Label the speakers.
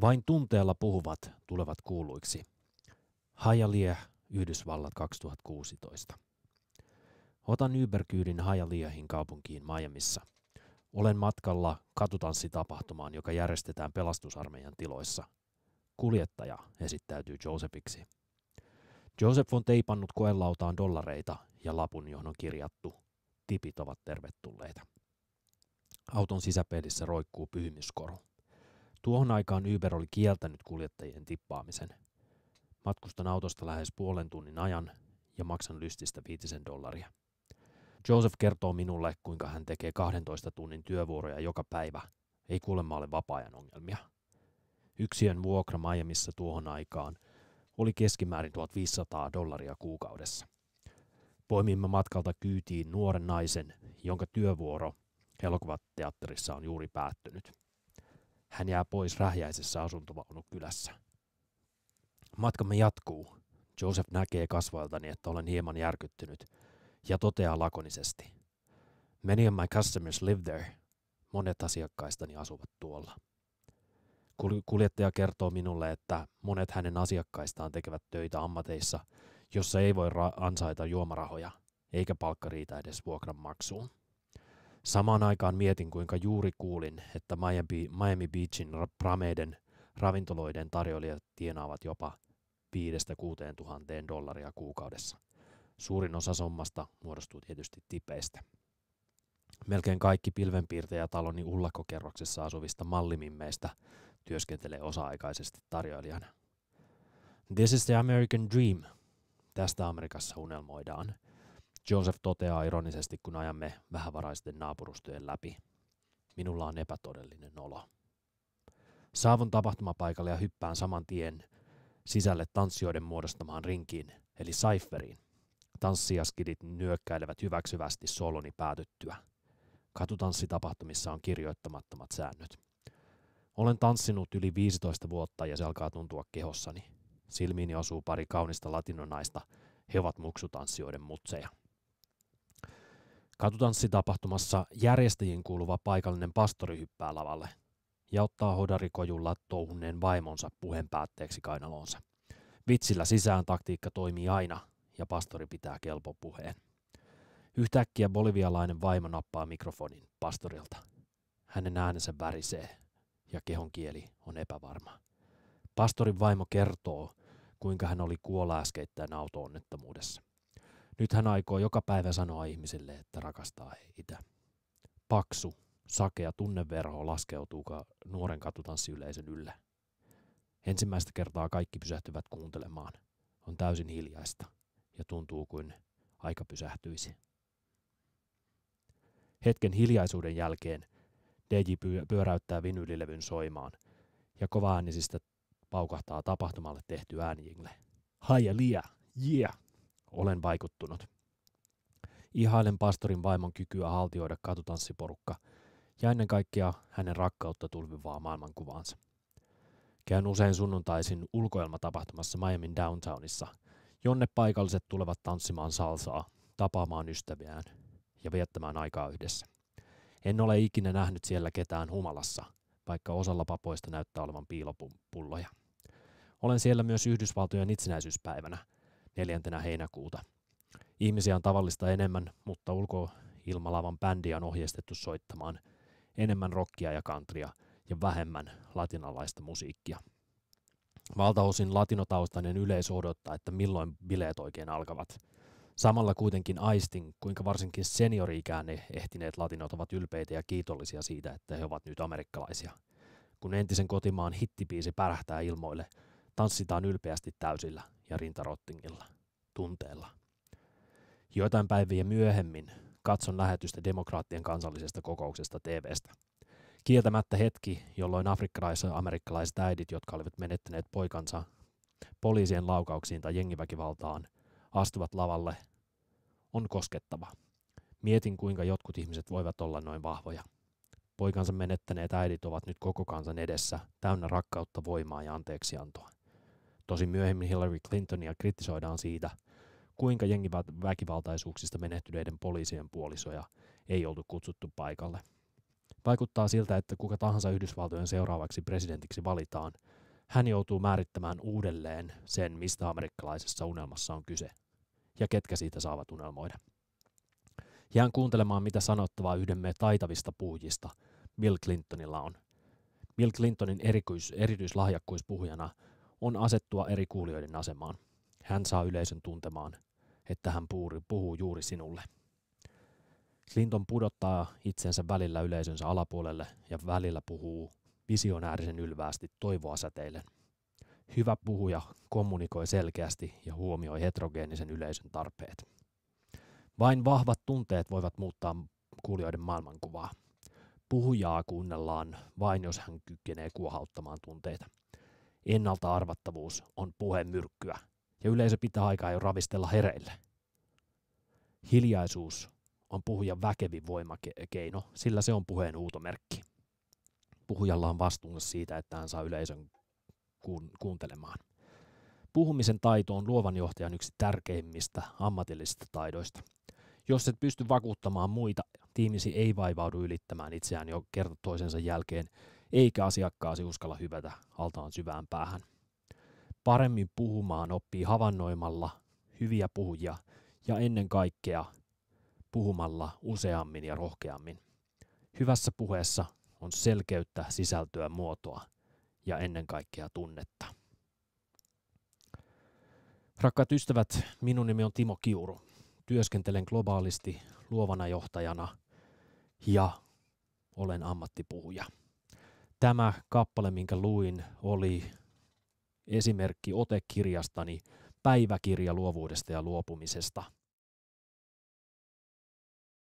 Speaker 1: Vain tunteella puhuvat tulevat kuuluiksi. Hajalie, Yhdysvallat 2016. Otan uber Hajaliehin kaupunkiin Miamiissa. Olen matkalla katutanssitapahtumaan, joka järjestetään pelastusarmeijan tiloissa. Kuljettaja esittäytyy Josephiksi. Joseph on teipannut koelautaan dollareita ja lapun, johon on kirjattu. Tipit ovat tervetulleita. Auton sisäpeilissä roikkuu pyhimyskoru. Tuohon aikaan Uber oli kieltänyt kuljettajien tippaamisen. Matkustan autosta lähes puolen tunnin ajan ja maksan lystistä viitisen dollaria. Joseph kertoo minulle, kuinka hän tekee 12 tunnin työvuoroja joka päivä. Ei kuulemma ole vapaa-ajan ongelmia. Yksien vuokra Miamiissa tuohon aikaan oli keskimäärin 1500 dollaria kuukaudessa. Poimimme matkalta kyytiin nuoren naisen, jonka työvuoro elokuvateatterissa on juuri päättynyt. Hän jää pois rähjäisessä kylässä. Matkamme jatkuu. Joseph näkee kasvoiltani, että olen hieman järkyttynyt, ja toteaa lakonisesti. Many of my customers live there. Monet asiakkaistani asuvat tuolla. Kuljettaja kertoo minulle, että monet hänen asiakkaistaan tekevät töitä ammateissa, jossa ei voi ra- ansaita juomarahoja, eikä palkka riitä edes vuokranmaksuun. maksuun. Samaan aikaan mietin, kuinka juuri kuulin, että Miami Beachin prameiden ravintoloiden tarjoilijat tienaavat jopa 5-6 tuhanteen dollaria kuukaudessa. Suurin osa sommasta muodostuu tietysti tipeistä. Melkein kaikki pilvenpiirtejä taloni ullakkokerroksessa asuvista mallimimmeistä työskentelee osa-aikaisesti tarjoilijana. This is the American dream. Tästä Amerikassa unelmoidaan – Joseph toteaa ironisesti, kun ajamme vähävaraisten naapurustojen läpi. Minulla on epätodellinen olo. Saavun tapahtumapaikalle ja hyppään saman tien sisälle tanssijoiden muodostamaan rinkiin, eli saifferiin. Tanssijaskidit nyökkäilevät hyväksyvästi soloni päätyttyä. Katutanssitapahtumissa on kirjoittamattomat säännöt. Olen tanssinut yli 15 vuotta ja se alkaa tuntua kehossani. Silmiini osuu pari kaunista latinonaista. He ovat muksutanssijoiden mutseja. Katutanssitapahtumassa järjestäjien kuuluva paikallinen pastori hyppää lavalle ja ottaa hodarikojulla touhunneen vaimonsa puheen päätteeksi kainaloonsa. Vitsillä sisään taktiikka toimii aina ja pastori pitää kelpo puheen. Yhtäkkiä bolivialainen vaimo nappaa mikrofonin pastorilta. Hänen äänensä värisee ja kehon kieli on epävarma. Pastorin vaimo kertoo, kuinka hän oli kuolla äskeittäin auto-onnettomuudessa. Nyt hän aikoo joka päivä sanoa ihmisille, että rakastaa heitä. Paksu, sakea tunneverho laskeutuu nuoren katutanssiyleisön ylle. Ensimmäistä kertaa kaikki pysähtyvät kuuntelemaan. On täysin hiljaista ja tuntuu kuin aika pysähtyisi. Hetken hiljaisuuden jälkeen DJ pyöräyttää vinylilevyn soimaan ja äänisistä paukahtaa tapahtumalle tehty äänijingle. Haja lia, yeah! Olen vaikuttunut. Ihailen pastorin vaimon kykyä haltioida katutanssiporukka ja ennen kaikkea hänen rakkautta tulvivaa maailmankuvaansa. Käyn usein sunnuntaisin ulkoilmatapahtumassa Miami downtownissa, jonne paikalliset tulevat tanssimaan salsaa, tapaamaan ystäviään ja viettämään aikaa yhdessä. En ole ikinä nähnyt siellä ketään humalassa, vaikka osalla papoista näyttää olevan piilopulloja. Olen siellä myös Yhdysvaltojen itsenäisyyspäivänä, 4. heinäkuuta. Ihmisiä on tavallista enemmän, mutta ulkoilmalavan bändi on ohjeistettu soittamaan enemmän rockia ja kantria ja vähemmän latinalaista musiikkia. Valtaosin latinotaustainen yleisö odottaa, että milloin bileet oikein alkavat. Samalla kuitenkin aistin, kuinka varsinkin seniori-ikään ehtineet latinot ovat ylpeitä ja kiitollisia siitä, että he ovat nyt amerikkalaisia. Kun entisen kotimaan hittipiisi pärähtää ilmoille – Tanssitaan ylpeästi täysillä ja rintarottingilla, tunteella. Joitain päiviä myöhemmin katson lähetystä demokraattien kansallisesta kokouksesta TVstä. Kieltämättä hetki, jolloin afrikkalaiset ja amerikkalaiset äidit, jotka olivat menettäneet poikansa poliisien laukauksiin tai jengiväkivaltaan, astuvat lavalle, on koskettava. Mietin, kuinka jotkut ihmiset voivat olla noin vahvoja. Poikansa menettäneet äidit ovat nyt koko kansan edessä, täynnä rakkautta, voimaa ja anteeksiantoa. Tosi myöhemmin Hillary Clintonia kritisoidaan siitä, kuinka jengiväkivaltaisuuksista menehtyneiden poliisien puolisoja ei oltu kutsuttu paikalle. Vaikuttaa siltä, että kuka tahansa Yhdysvaltojen seuraavaksi presidentiksi valitaan, hän joutuu määrittämään uudelleen sen, mistä amerikkalaisessa unelmassa on kyse ja ketkä siitä saavat unelmoida. Jään kuuntelemaan, mitä sanottavaa yhdemme taitavista puhujista Bill Clintonilla on. Bill Clintonin erityis- erityislahjakkuus puhujana – on asettua eri kuulijoiden asemaan. Hän saa yleisön tuntemaan, että hän puhuu juuri sinulle. Clinton pudottaa itsensä välillä yleisönsä alapuolelle ja välillä puhuu visionäärisen ylväästi toivoa säteille. Hyvä puhuja kommunikoi selkeästi ja huomioi heterogeenisen yleisön tarpeet. Vain vahvat tunteet voivat muuttaa kuulijoiden maailmankuvaa. Puhujaa kuunnellaan vain, jos hän kykenee kuohauttamaan tunteita. Ennalta-arvattavuus on puhemyrkkyä, ja yleisö pitää aikaa jo ravistella hereille. Hiljaisuus on puhujan väkevin voimakeino, sillä se on puheen uutomerkki. Puhujalla on vastuunsa siitä, että hän saa yleisön kuuntelemaan. Puhumisen taito on luovan johtajan yksi tärkeimmistä ammatillisista taidoista. Jos et pysty vakuuttamaan muita, tiimisi ei vaivaudu ylittämään itseään jo kerta toisensa jälkeen eikä asiakkaasi uskalla hyvätä altaan syvään päähän. Paremmin puhumaan oppii havainnoimalla hyviä puhujia ja ennen kaikkea puhumalla useammin ja rohkeammin. Hyvässä puheessa on selkeyttä, sisältöä, muotoa ja ennen kaikkea tunnetta. Rakkaat ystävät, minun nimi on Timo Kiuru. Työskentelen globaalisti luovana johtajana ja olen ammattipuhuja tämä kappale, minkä luin, oli esimerkki otekirjastani Päiväkirja luovuudesta ja luopumisesta –